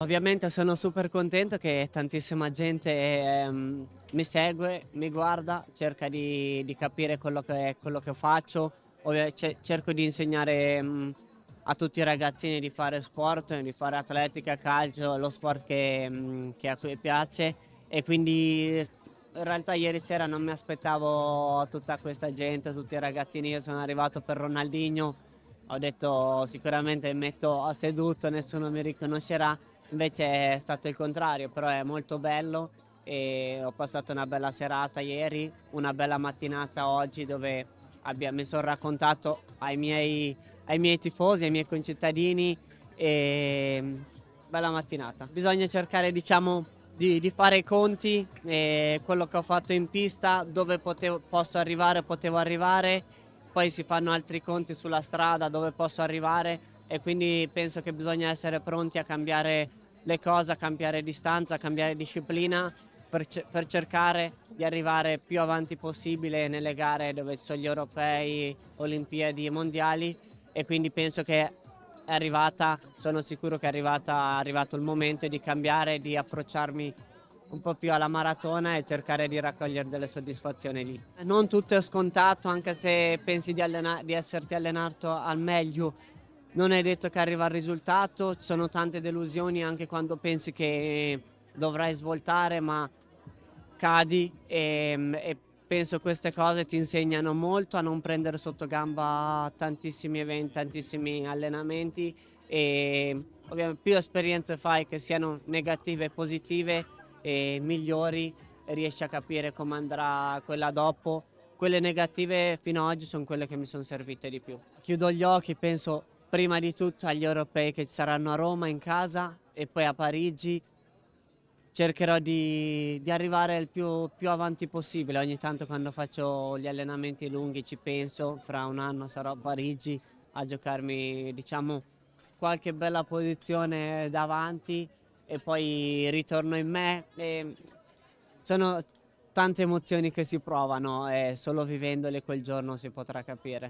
Ovviamente sono super contento che tantissima gente ehm, mi segue, mi guarda, cerca di, di capire quello che, quello che faccio, cerco di insegnare ehm, a tutti i ragazzini di fare sport, di fare atletica, calcio, lo sport che, ehm, che a cui piace e quindi in realtà ieri sera non mi aspettavo tutta questa gente, tutti i ragazzini, io sono arrivato per Ronaldinho, ho detto sicuramente metto a seduto, nessuno mi riconoscerà Invece è stato il contrario, però è molto bello e ho passato una bella serata ieri, una bella mattinata oggi dove abbia, mi sono raccontato ai miei, ai miei tifosi, ai miei concittadini e bella mattinata. Bisogna cercare diciamo di, di, fare i conti, eh, quello che ho fatto in pista, dove potevo, posso arrivare, potevo arrivare, poi si fanno altri conti sulla strada, dove posso arrivare, e quindi penso che bisogna essere pronti a cambiare le cose, a cambiare distanza, a cambiare disciplina per, per cercare di arrivare più avanti possibile nelle gare dove ci sono gli europei, olimpiadi e mondiali e quindi penso che è arrivata, sono sicuro che è, arrivata, è arrivato il momento di cambiare, di approcciarmi un po' più alla maratona e cercare di raccogliere delle soddisfazioni lì. Non tutto è scontato, anche se pensi di, di esserti allenato al meglio non è detto che arriva il risultato, ci sono tante delusioni anche quando pensi che dovrai svoltare, ma cadi e, e penso queste cose ti insegnano molto a non prendere sotto gamba tantissimi eventi, tantissimi allenamenti e ovviamente più esperienze fai che siano negative e positive e migliori riesci a capire come andrà quella dopo. Quelle negative fino ad oggi sono quelle che mi sono servite di più. Chiudo gli occhi, penso prima di tutto agli europei che ci saranno a Roma in casa e poi a Parigi. Cercherò di, di arrivare il più, più, avanti possibile. Ogni tanto quando faccio gli allenamenti lunghi ci penso, fra un anno sarò a Parigi a giocarmi diciamo, qualche bella posizione davanti e poi ritorno in me. E sono tante emozioni che si provano e solo vivendole quel giorno si potrà capire.